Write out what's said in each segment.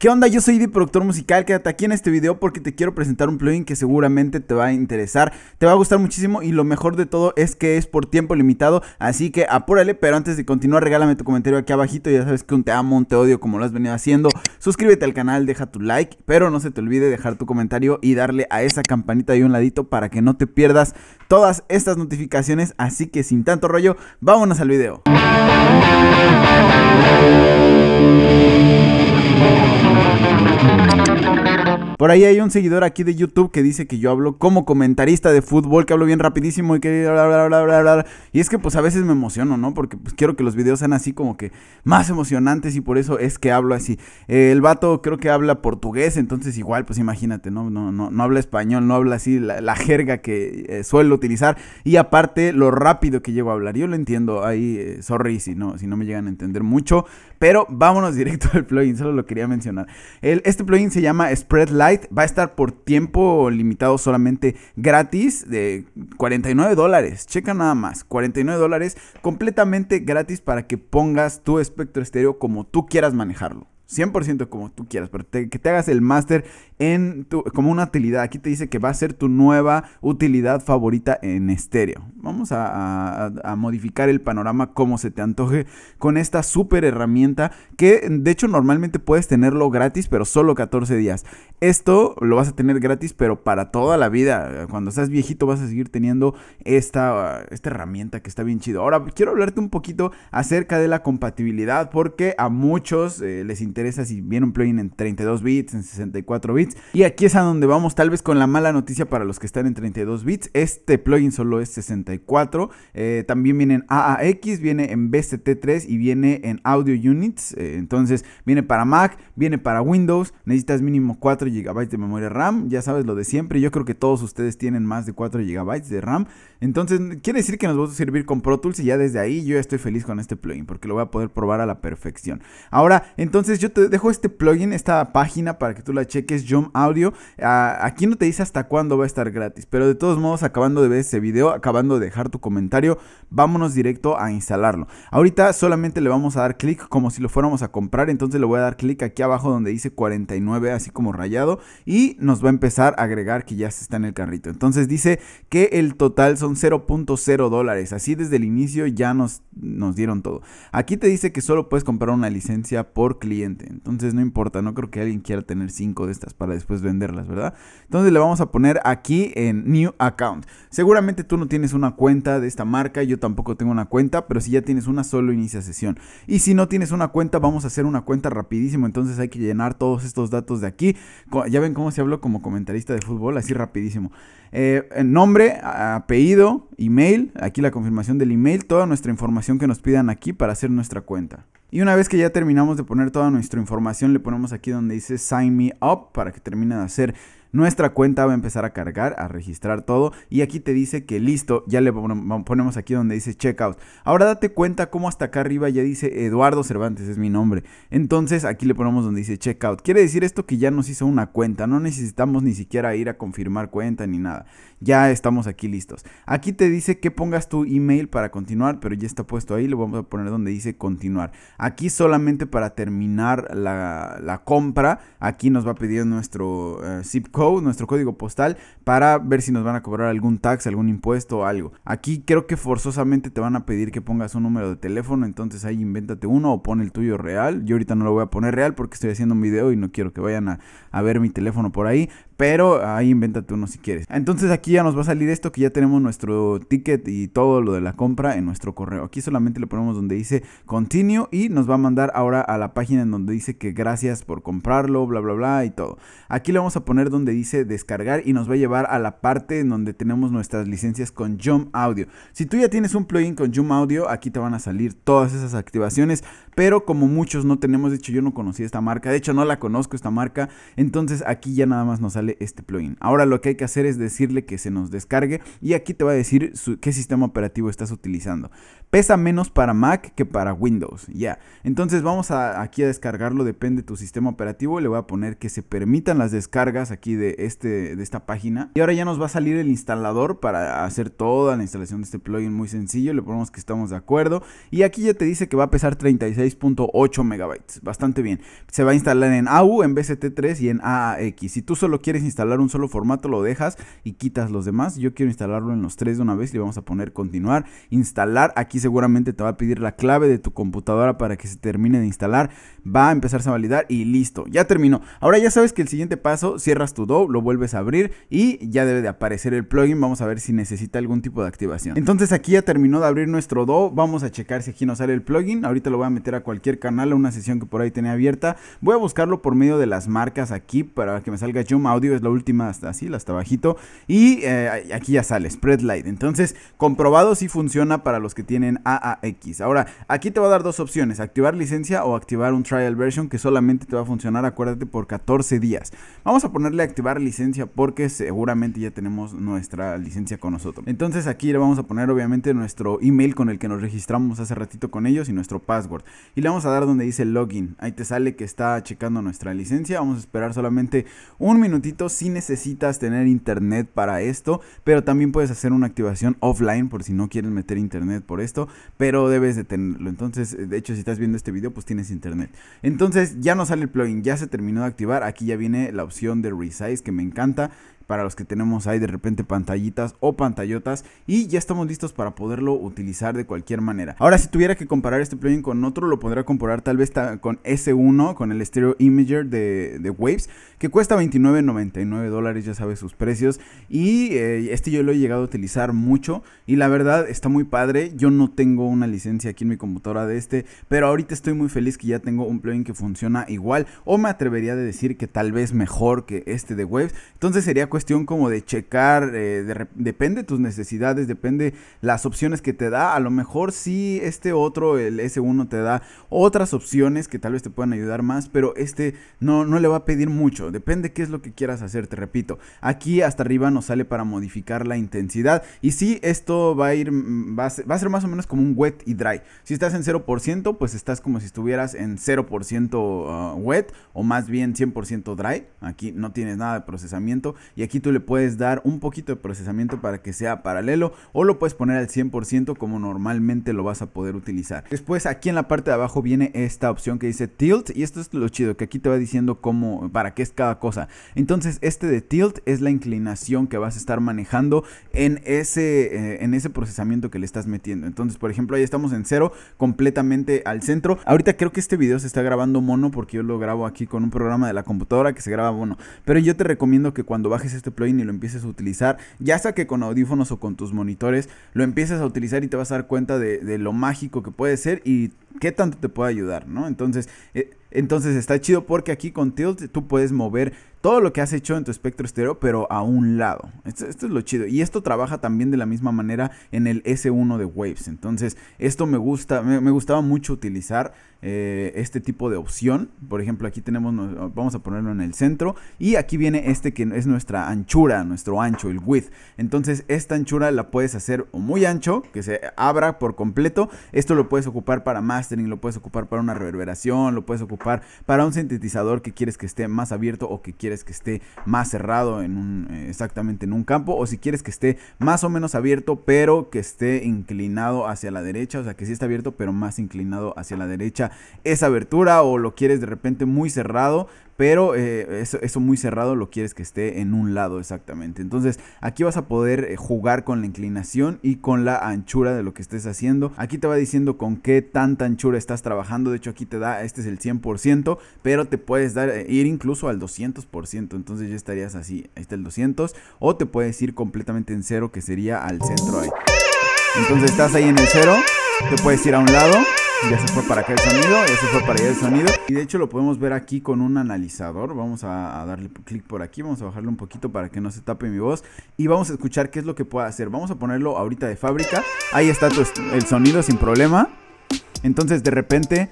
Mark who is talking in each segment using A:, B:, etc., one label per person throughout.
A: ¿Qué onda? Yo soy Idi Productor Musical, quédate aquí en este video porque te quiero presentar un plugin que seguramente te va a interesar, te va a gustar muchísimo y lo mejor de todo es que es por tiempo limitado, así que apúrale, pero antes de continuar regálame tu comentario aquí abajito, ya sabes que un te amo, un te odio como lo has venido haciendo, suscríbete al canal, deja tu like, pero no se te olvide dejar tu comentario y darle a esa campanita y un ladito para que no te pierdas todas estas notificaciones, así que sin tanto rollo, vámonos al video. Por ahí hay un seguidor aquí de YouTube que dice que yo hablo como comentarista de fútbol, que hablo bien rapidísimo y que... Bla, bla, bla, y es que pues a veces me emociono, ¿no? Porque pues, quiero que los videos sean así como que más emocionantes y por eso es que hablo así. Eh, el vato creo que habla portugués, entonces igual pues imagínate, ¿no? No, no, habla español, no habla así la, jerga que eh, suelo utilizar y aparte lo rápido que llego a hablar. Yo lo entiendo ahí, eh, sorry si no, si no me llegan a entender mucho, pero vámonos directo al plugin, solo lo quería mencionar. El, este plugin se llama Spread Light, va a estar por tiempo limitado solamente gratis de 49 dólares. Checa nada más, 49 dólares completamente gratis para que pongas tu espectro estéreo como tú quieras manejarlo. 100% como tú quieras, pero que te hagas el máster en tu, como una utilidad. Aquí te dice que va a ser tu nueva utilidad favorita en estéreo. Vamos a, modificar el panorama como se te antoje con esta súper herramienta que de hecho normalmente puedes tenerlo gratis, pero solo 14 días. Esto lo vas a tener gratis, pero para toda la vida. Cuando estás viejito vas a seguir teniendo esta, esta herramienta que está bien chido. Ahora quiero hablarte un poquito acerca de la compatibilidad porque a muchos eh, les interesa interesa si viene un plugin en 32 bits, en 64 bits. Y aquí es a donde vamos tal vez con la mala noticia para los que están en 32 bits. Este plugin solo es 64. Eh, también viene en AAX, viene en BCT3 y viene en Audio Units. Eh, entonces viene para Mac, viene para Windows. Necesitas mínimo 4 GB de memoria RAM. Ya sabes lo de siempre. Yo creo que todos ustedes tienen más de 4 GB de RAM. Entonces quiere decir que nos va a servir con Pro Tools y ya desde ahí yo estoy feliz con este plugin porque lo voy a poder probar a la perfección. Ahora, entonces yo dejo este plugin, esta página para que tú la cheques, Jump Audio. Ah, aquí no te dice hasta cuándo va a estar gratis, pero de todos modos, acabando de ver este video, acabando de dejar tu comentario, vámonos directo a instalarlo. Ahorita solamente le vamos a dar clic como si lo fuéramos a comprar, entonces le voy a dar clic aquí abajo donde dice 49, así como rayado, y nos va a empezar a agregar que ya se está en el carrito. Entonces dice que el total son 0.0 dólares, así desde el inicio ya nos, nos dieron todo. Aquí te dice que solo puedes comprar una licencia por cliente. Entonces no importa, no creo que alguien quiera tener 5 de estas para después venderlas, ¿verdad? Entonces le vamos a poner aquí en New Account. Seguramente tú no tienes una cuenta de esta marca, yo tampoco tengo una cuenta, pero si ya tienes una, solo inicia sesión. Y si no tienes una cuenta, vamos a hacer una cuenta rapidísimo, entonces hay que llenar todos estos datos de aquí. Ya ven cómo se habló como comentarista de fútbol, así rapidísimo. Eh, nombre, apellido, email, aquí la confirmación del email, toda nuestra información que nos pidan aquí para hacer nuestra cuenta. Y una vez que ya terminamos de poner toda nuestra información, le ponemos aquí donde dice Sign Me Up para que termine de hacer nuestra cuenta va a empezar a cargar, a registrar todo y aquí te dice que listo, ya le ponemos aquí donde dice checkout. Ahora date cuenta cómo hasta acá arriba ya dice Eduardo Cervantes es mi nombre. Entonces aquí le ponemos donde dice checkout. Quiere decir esto que ya nos hizo una cuenta, no necesitamos ni siquiera ir a confirmar cuenta ni nada. Ya estamos aquí listos. Aquí te dice que pongas tu email para continuar, pero ya está puesto ahí, lo vamos a poner donde dice continuar. Aquí solamente para terminar la, compra, aquí nos va a pedir nuestro eh, zip code nuestro código postal, para ver si nos van a cobrar algún tax, algún impuesto o algo. Aquí creo que forzosamente te van a pedir que pongas un número de teléfono, entonces ahí invéntate uno o pon el tuyo real. Yo ahorita no lo voy a poner real porque estoy haciendo un video y no quiero que vayan a, ver mi teléfono por ahí, pero ahí invéntate uno si quieres. Entonces aquí ya nos va a salir esto que ya tenemos nuestro ticket y todo lo de la compra en nuestro correo. Aquí solamente le ponemos donde dice continue y nos va a mandar ahora a la página en donde dice que gracias por comprarlo, bla, bla, bla y todo. Aquí le vamos a poner donde dice descargar y nos va a llevar a la parte en donde tenemos nuestras licencias con Jump Audio. Si tú ya tienes un plugin con Jump Audio, aquí te van a salir todas esas activaciones, pero como muchos no tenemos, de hecho yo no conocí esta marca, de hecho no la conozco esta marca, entonces aquí ya nada más nos sale este plugin. Ahora lo que hay que hacer es decirle que se nos descargue y aquí te va a decir qué sistema operativo estás utilizando. Pesa menos para Mac que para Windows, ya. Entonces vamos aquí a descargarlo, depende de tu sistema operativo, le voy a poner que se permitan las descargas aquí de, este, de esta página. Y ahora ya nos va a salir el instalador para hacer toda la instalación de este plugin muy sencillo. Le ponemos que estamos de acuerdo. Y aquí ya te dice que va a pesar 36.8 megabytes. Bastante bien. Se va a instalar en AU, en BCT3 y en AAX. Si tú solo quieres instalar un solo formato, lo dejas y quitas los demás. Yo quiero instalarlo en los tres de una vez. Le vamos a poner continuar. Instalar. Aquí seguramente te va a pedir la clave de tu computadora para que se termine de instalar. Va a empezarse a validar y listo. Ya terminó. Ahora ya sabes que el siguiente paso, cierras tu lo vuelves a abrir y ya debe de aparecer el plugin. Vamos a ver si necesita algún tipo de activación. Entonces aquí ya terminó de abrir nuestro Do, Vamos a checar si aquí nos sale el plugin. Ahorita lo voy a meter a cualquier canal, a una sesión que por ahí tenía abierta. Voy a buscarlo por medio de las marcas aquí para que me salga Zoom Audio. Es la última hasta así, hasta bajito Y eh, aquí ya sale Spread Light. Entonces comprobado si funciona para los que tienen AAX. Ahora aquí te va a dar dos opciones. Activar licencia o activar un trial version que solamente te va a funcionar, acuérdate, por 14 días. Vamos a ponerle activar activar licencia porque seguramente ya tenemos nuestra licencia con nosotros. Entonces aquí le vamos a poner obviamente nuestro email con el que nos registramos hace ratito con ellos y nuestro password. Y le vamos a dar donde dice login. Ahí te sale que está checando nuestra licencia. Vamos a esperar solamente un minutito si necesitas tener internet para esto. Pero también puedes hacer una activación offline por si no quieres meter internet por esto. Pero debes de tenerlo. Entonces, de hecho, si estás viendo este video, pues tienes internet. Entonces ya no sale el plugin. Ya se terminó de activar. Aquí ya viene la opción de reset ¿Sabéis que me encanta? para los que tenemos ahí de repente pantallitas o pantallotas y ya estamos listos para poderlo utilizar de cualquier manera. Ahora si tuviera que comparar este plugin con otro lo podría comparar tal vez con S1, con el Stereo Imager de, Waves que cuesta $29.99 dólares, ya sabes sus precios y eh, este yo lo he llegado a utilizar mucho y la verdad está muy padre, yo no tengo una licencia aquí en mi computadora de este, pero ahorita estoy muy feliz que ya tengo un plugin que funciona igual o me atrevería a decir que tal vez mejor que este de Waves, entonces sería cuestión como de checar, eh, depende tus necesidades, depende las opciones que te da. A lo mejor si este otro, el S1 te da otras opciones que tal vez te puedan ayudar más, pero este no, no le va a pedir mucho. Depende qué es lo que quieras hacer, te repito. Aquí hasta arriba nos sale para modificar la intensidad. Y si esto va a ir, mm, va a ser, va a ser más o menos como un wet y dry. Si estás en 0%, pues estás como si estuvieras en 0% ah, wet o más bien 100% dry. Aquí no tienes nada de procesamiento y aquí aquí tú le puedes dar un poquito de procesamiento para que sea paralelo o lo puedes poner al 100% como normalmente lo vas a poder utilizar. Después aquí en la parte de abajo viene esta opción que dice tilt y esto es lo chido que aquí te va diciendo cómo, para qué es cada cosa. Entonces este de tilt es la inclinación que vas a estar manejando en ese, eh, en ese procesamiento que le estás metiendo. Entonces por ejemplo ahí estamos en cero completamente al centro. Ahorita creo que este video se está grabando mono porque yo lo grabo aquí con un programa de la computadora que se graba mono. Pero yo te recomiendo que cuando bajes este plugin y lo empieces a utilizar, ya sea que con audífonos o con tus monitores, lo empieces a utilizar y te vas a dar cuenta de, lo mágico que puede ser y qué tanto te puede ayudar, ¿no? Entonces, eh, entonces está chido porque aquí con Tilt tú puedes mover todo lo que has hecho en tu espectro estéreo, pero a un lado. Esto, es lo chido. Y esto trabaja también de la misma manera en el S1 de Waves. Entonces, esto me gusta, me, gustaba mucho utilizar eh, este tipo de opción. Por ejemplo, aquí tenemos, vamos a ponerlo en el centro. Y aquí viene este que es nuestra anchura, nuestro ancho, el width. Entonces, esta anchura la puedes hacer muy ancho, que se abra por completo. Esto lo puedes ocupar para mastering, lo puedes ocupar para una reverberación, lo puedes ocupar para un sintetizador que quieres que esté más abierto o que quieres que esté más cerrado en un, eh, exactamente en un campo o si quieres que esté más o menos abierto pero que esté inclinado hacia la derecha, o sea que si está abierto pero más inclinado hacia la derecha esa abertura o lo quieres de repente muy cerrado pero eh, eso, muy cerrado lo quieres que esté en un lado exactamente. Entonces aquí vas a poder eh, jugar con la inclinación y con la anchura de lo que estés haciendo. Aquí te va diciendo con qué tanta anchura estás trabajando. De hecho aquí te da, este es el 100%, pero te puedes dar, eh, ir incluso al 200%. Entonces ya estarías así, ahí está el 200. O te puedes ir completamente en cero que sería al centro ahí. Entonces estás ahí en el cero, te puedes ir a un lado ya se fue para acá el sonido, ya se fue para allá el sonido. Y de hecho lo podemos ver aquí con un analizador. Vamos a, darle clic por aquí, vamos a bajarle un poquito para que no se tape mi voz. Y vamos a escuchar qué es lo que puedo hacer. Vamos a ponerlo ahorita de fábrica. Ahí está el sonido sin problema. Entonces de repente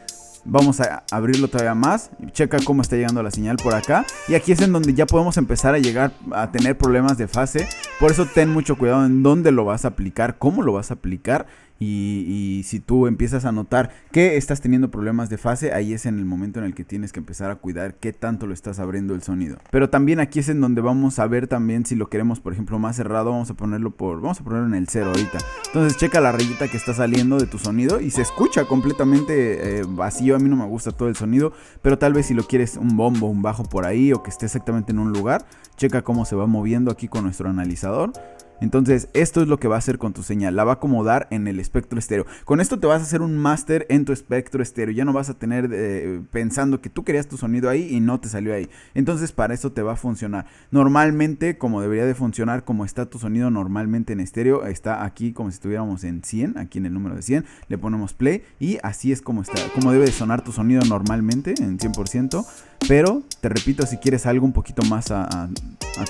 A: Vamos a abrirlo todavía más. Checa cómo está llegando la señal por acá. Y aquí es en donde ya podemos empezar a llegar a tener problemas de fase. Por eso ten mucho cuidado en dónde lo vas a aplicar, cómo lo vas a aplicar y, si tú empiezas a notar que estás teniendo problemas de fase, ahí es en el momento en el que tienes que empezar a cuidar qué tanto lo estás abriendo el sonido. Pero también aquí es en donde vamos a ver también si lo queremos, por ejemplo, más cerrado, vamos a ponerlo por, vamos a ponerlo en el cero ahorita. Entonces checa la rayita que está saliendo de tu sonido y se escucha completamente eh, vacío. A mí no me gusta todo el sonido, pero tal vez si lo quieres un bombo, un bajo por ahí o que esté exactamente en un lugar, checa cómo se va moviendo aquí con nuestro analizador. Entonces, esto es lo que va a hacer con tu señal. La va a acomodar en el espectro estéreo. Con esto te vas a hacer un máster en tu espectro estéreo. Ya no vas a tener eh, pensando que tú querías tu sonido ahí y no te salió ahí. Entonces, para eso te va a funcionar. Normalmente, como debería de funcionar, como está tu sonido normalmente en estéreo, está aquí como si estuviéramos en 100, aquí en el número de 100. Le ponemos play y así es como está, como debe de sonar tu sonido normalmente en 100%. Pero, te repito, si quieres algo un poquito más a,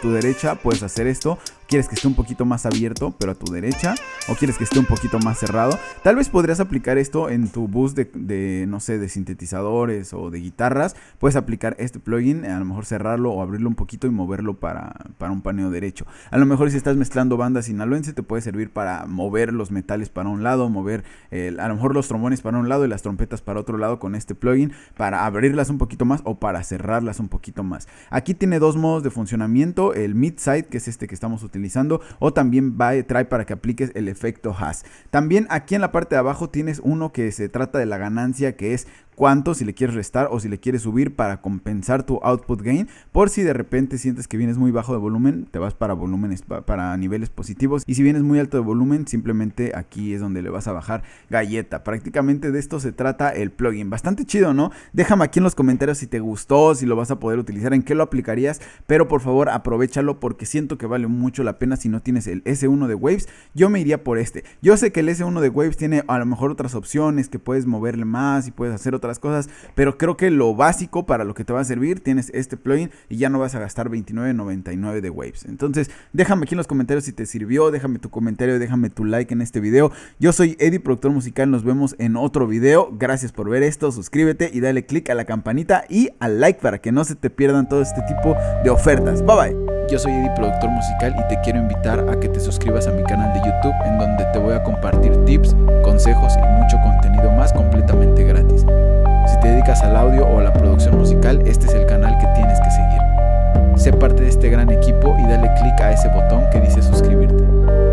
A: tu derecha, puedes hacer esto. Quieres que esté un poquito más abierto, pero a tu derecha. O quieres que esté un poquito más cerrado. Tal vez podrías aplicar esto en tu bus de, no sé, de sintetizadores o de guitarras. Puedes aplicar este plugin, a lo mejor cerrarlo o abrirlo un poquito y moverlo para, un paneo derecho. A lo mejor si estás mezclando bandas sinaloense, te puede servir para mover los metales para un lado, mover a lo mejor los trombones para un lado y las trompetas para otro lado con este plugin, para abrirlas un poquito más o para cerrarlas un poquito más. Aquí tiene dos modos de funcionamiento, el mid-side, que es este que estamos utilizando, o también trae para que apliques el efecto has. También aquí en la parte de abajo tienes uno que se trata de la ganancia, que es cuánto, si le quieres restar o si le quieres subir para compensar tu output gain, por si de repente sientes que vienes muy bajo de volumen, te vas para volúmenes, para niveles positivos, y si vienes muy alto de volumen, simplemente aquí es donde le vas a bajar galleta. Prácticamente de esto se trata el plugin, bastante chido, ¿no? Déjame aquí en los comentarios si te gustó, si lo vas a poder utilizar, en qué lo aplicarías, pero por favor aprovechalo porque siento que vale mucho la pena si no tienes el S1 de Waves, yo me iría por este. Yo sé que el S1 de Waves tiene a lo mejor otras opciones que puedes moverle más y puedes hacer otras las cosas, pero creo que lo básico para lo que te va a servir, tienes este plugin y ya no vas a gastar $29.99 de Waves. Entonces, déjame aquí en los comentarios si te sirvió, déjame tu comentario, déjame tu like en este video. Yo soy Eddie, productor musical, nos vemos en otro video. Gracias por ver esto, suscríbete y dale click a la campanita y al like para que no se te pierdan todo este tipo de ofertas. Bye bye. Yo soy Eddie Productor Musical y te quiero invitar a que te suscribas a mi canal de YouTube en donde te voy a compartir tips, consejos y mucho contenido más completamente gratis. Si te dedicas al audio o a la producción musical, este es el canal que tienes que seguir. Sé parte de este gran equipo y dale click a ese botón que dice suscribirte.